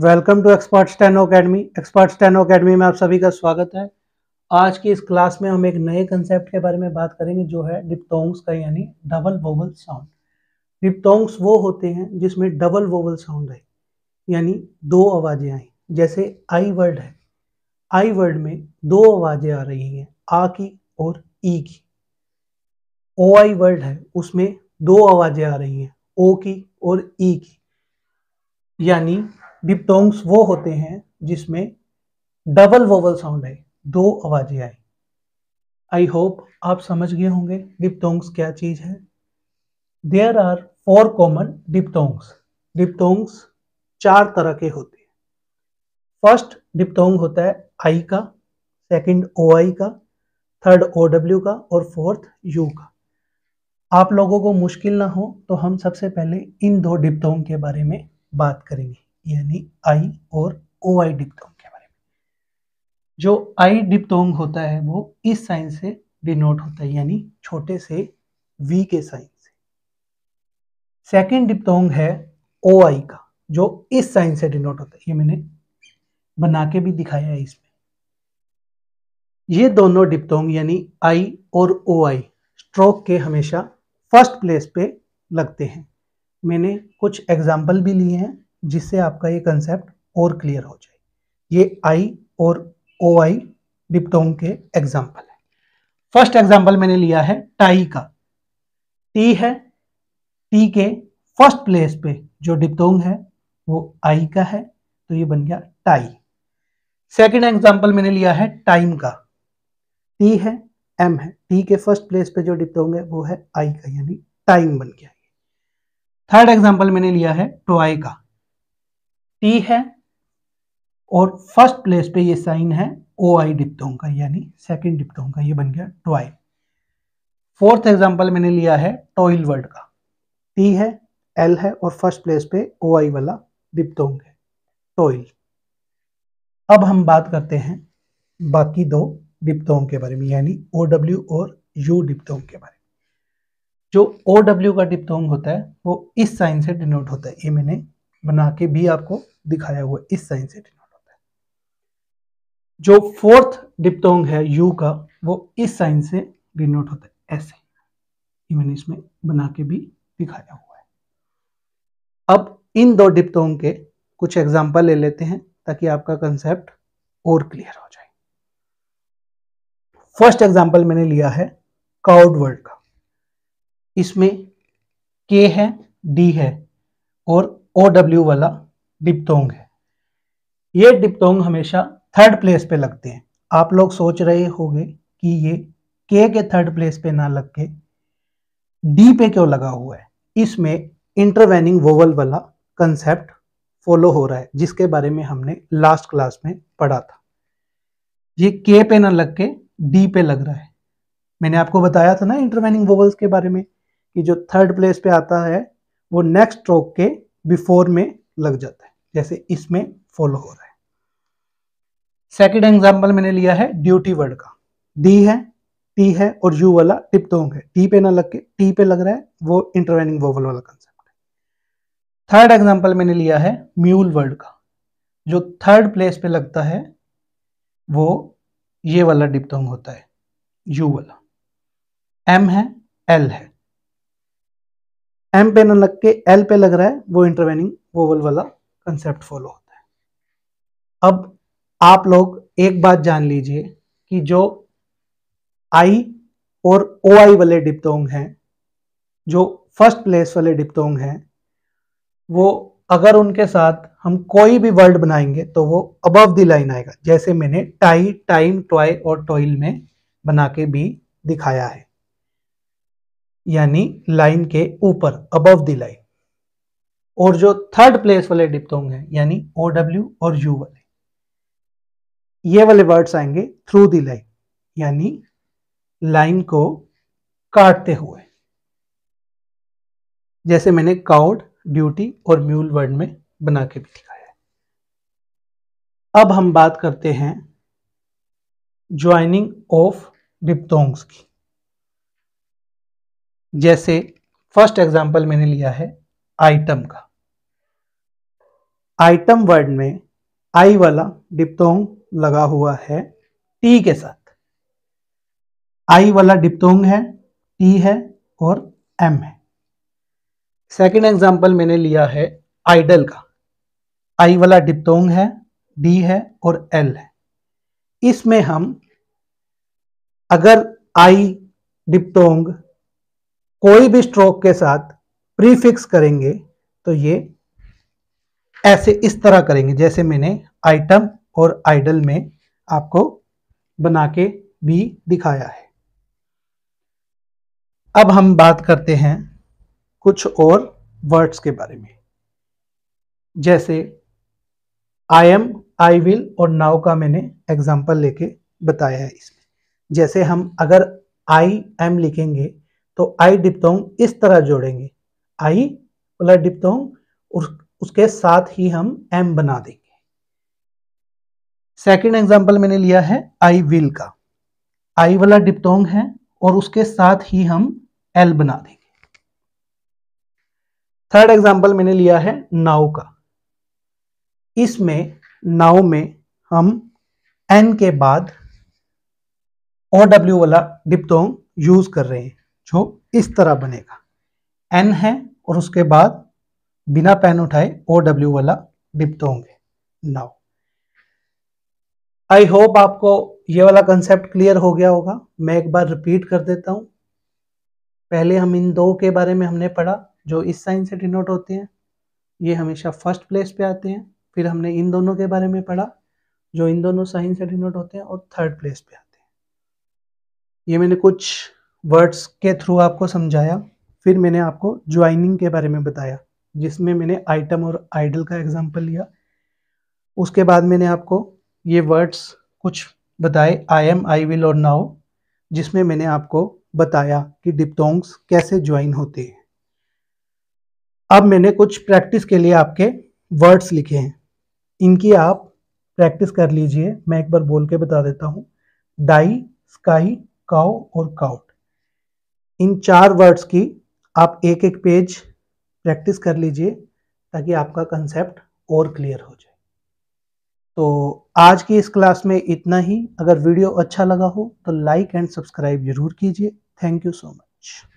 welcome to expert steno academy expert steno academy में आप सभी का स्वागत है आज की इस क्लास में हम एक नए कंसेप्ट के बारे में बात करेंगे जो है डिप्टोंग्स का यानी डबल वोवल साउंड डिप्टोंग्स वो होते हैं जिसमें डबल वोवल साउंड है यानी दो आवाज़ें आई जैसे आई वर्ड है आई वर्ड में दो आवाज़ें आ रही हैं आ की और ई की ओ आई वर्ड है उसमें दो आवाज़ें आ रही हैं ओ की और ई e की यानी डिप्टोंग्स वो होते हैं जिसमें डबल वोवल साउंड है दो आवाजें आई आई होप आप समझ गए होंगे डिप्टोंग्स क्या चीज है there are four common diphthongs diphthongs चार तरह के होते हैं फर्स्ट डिप्टोंग होता है आई का सेकंड ओ आई का थर्ड ओ डब्ल्यू का और फोर्थ यू का आप लोगों को मुश्किल ना हो तो हम सबसे पहले इन दो डिप्टोंग के बारे में बात करेंगे यानी आई और ओ आई डिप्टोंग के बारे में जो आई डिप्टोंग होता है वो इस साइन से डिनोट होता है यानी छोटे से वी के साइन से सेकेंड डिप्टोंग है ओ आई का जो इस साइन से डिनोट होता है ये मैंने बना के भी दिखाया है इसमें ये दोनों डिप्टोंग यानी आई और ओ आई स्ट्रोक के हमेशा फर्स्ट प्लेस पे लगते हैं मैंने कुछ एग्जाम्पल भी लिए हैं जिससे आपका ये कंसेप्ट और क्लियर हो जाए ये आई और ओ आई डिप्टोंग के एग्जाम्पल है फर्स्ट एग्जाम्पल मैंने लिया है टाई का टी है टी के फर्स्ट प्लेस पे जो डिप्टोंग है वो आई का है तो ये बन गया टाई सेकेंड एग्जाम्पल मैंने लिया है टाइम का टी है एम है टी के फर्स्ट प्लेस पे जो डिप्टोंग है वो है आई का यानी टाइम बन गया थर्ड एग्जाम्पल मैंने लिया है टॉय का टी है और फर्स्ट प्लेस पे ये साइन है ओ आई डिप्टोंग का यानी सेकंड डिप्टोंग का ये बन गया टॉय फोर्थ एग्जांपल मैंने लिया है टॉयल वर्ड का टी है एल है और फर्स्ट प्लेस पे ओ आई वाला डिप्टोंग है टॉयल अब हम बात करते हैं बाकी दो डिप्टोंग के बारे में यानी ओ डब्ल्यू और यू डिप्टोंग के बारे में जो ओ डब्ल्यू का डिप्टोंग होता है वो इस साइन से डिनोट होता है ये मैंने बना के भी आपको दिखाया हुआ इस साइन से डिनोट होता है जो फोर्थ डिप्टोंग है यू का वो इस साइन से डिनोट होता है ऐसे ये मैंने इसमें बना के भी दिखाया हुआ है अब इन दो डिप्टोंग के कुछ एग्जाम्पल ले लेते हैं ताकि आपका कंसेप्ट और क्लियर हो जाए फर्स्ट एग्जाम्पल मैंने लिया है काउड वर्ड का इसमें के है डी है और ओ डब्ल्यू वाला डिप्टोंग है ये डिप्टोंग हमेशा थर्ड प्लेस पे लगते हैं आप लोग सोच रहे होंगे कि ये के के थर्ड प्लेस पे ना लग के डी पे क्यों लगा हुआ है इसमें इंटरवेनिंग वोवल वाला कंसेप्ट फॉलो हो रहा है जिसके बारे में हमने लास्ट क्लास में पढ़ा था ये के पे ना लग के डी पे लग रहा है मैंने आपको बताया था ना इंटरवेनिंग वोवल्स के बारे में कि जो थर्ड प्लेस पे आता है वो नेक्स्ट स्ट्रोक के बिफोर में लग जाता है जैसे इसमें फॉलो हो रहा है सेकेंड एग्जाम्पल मैंने लिया है ड्यूटी वर्ड का डी है टी है और यू वाला टिपटोंग है टी पे ना लग के टी पे लग रहा है वो इंटरवेनिंग वोवल वाला कंसेप्ट है थर्ड एग्जाम्पल मैंने लिया है म्यूल वर्ड का जो थर्ड प्लेस पे लगता है वो ये वाला डिप्टोंग होता है यू वाला एम है एल है एम पे न लग के एल पे लग रहा है वो इंटरवेनिंग वोवल वाला कंसेप्ट फॉलो होता है अब आप लोग एक बात जान लीजिए कि जो आई और ओ आई वाले डिप्टोंग हैं जो फर्स्ट प्लेस वाले डिप्टोंग हैं वो अगर उनके साथ हम कोई भी वर्ड बनाएंगे तो वो अबव द लाइन आएगा जैसे मैंने टाई टाइम टॉय और टॉयल में बना के भी दिखाया है यानी लाइन के ऊपर अबव द लाइन और जो थर्ड प्लेस वाले डिप्तोंग हैं यानी ओ डब्ल्यू और यू वाले ये वाले वर्ड्स आएंगे थ्रू द लाइन यानी लाइन को काटते हुए जैसे मैंने काउड ड्यूटी और म्यूल वर्ड में बना के भी दिखाया है अब हम बात करते हैं ज्वाइनिंग ऑफ डिप्टोंग्स की जैसे फर्स्ट एग्जाम्पल मैंने लिया है आइटम का आइटम वर्ड में आई वाला डिप्टोंग लगा हुआ है टी के साथ आई वाला डिप्टोंग है टी है और एम है सेकंड एग्जांपल मैंने लिया है आइडल का आई वाला डिप्टोंग है डी है और एल है इसमें हम अगर आई डिप्टोंग कोई भी स्ट्रोक के साथ प्रीफिक्स करेंगे तो ये ऐसे इस तरह करेंगे जैसे मैंने आइटम और आइडल में आपको बना के भी दिखाया है अब हम बात करते हैं कुछ और वर्ड्स के बारे में जैसे आई एम आई विल और नाउ का मैंने एग्जाम्पल लेके बताया है इसमें जैसे हम अगर आई एम लिखेंगे तो आई डिप्टोंग इस तरह जोड़ेंगे आई प्लस डिप्टोंग उसके साथ ही हम एम बना देंगे सेकंड एग्जांपल मैंने लिया है आई विल का आई वाला डिप्टोंग है और उसके साथ ही हम एल बना देंगे थर्ड एग्जांपल मैंने लिया है नाव का इसमें नाउ में हम एन के बाद ओ डब्ल्यू वाला डिप्तोंग यूज कर रहे हैं जो इस तरह बनेगा एन है और उसके बाद बिना पेन उठाए ओ डब्ल्यू वाला डिप्त होंगे नाउ आई होप आपको ये वाला कंसेप्ट क्लियर हो गया होगा मैं एक बार रिपीट कर देता हूँ पहले हम इन दो के बारे में हमने पढ़ा जो इस साइन से डिनोट होते हैं ये हमेशा फर्स्ट प्लेस पे आते हैं फिर हमने इन दोनों के बारे में पढ़ा जो इन दोनों साइन से डिनोट होते हैं और थर्ड प्लेस पे आते हैं ये मैंने कुछ वर्ड्स के थ्रू आपको समझाया फिर मैंने आपको ज्वाइनिंग के बारे में बताया जिसमें मैंने आइटम और आइडल का एग्जाम्पल लिया उसके बाद मैंने आपको ये वर्ड्स कुछ बताए आई एम आई विल और नाउ जिसमें मैंने आपको बताया कि डिप्टोंग्स कैसे ज्वाइन होते हैं अब मैंने कुछ प्रैक्टिस के लिए आपके वर्ड्स लिखे हैं इनकी आप प्रैक्टिस कर लीजिए मैं एक बार बोल के बता देता हूँ डाई स्काई काओ और काउट इन चार वर्ड्स की आप एक एक पेज प्रैक्टिस कर लीजिए ताकि आपका कंसेप्ट और क्लियर हो जाए तो आज की इस क्लास में इतना ही अगर वीडियो अच्छा लगा हो तो लाइक एंड सब्सक्राइब जरूर कीजिए थैंक यू सो मच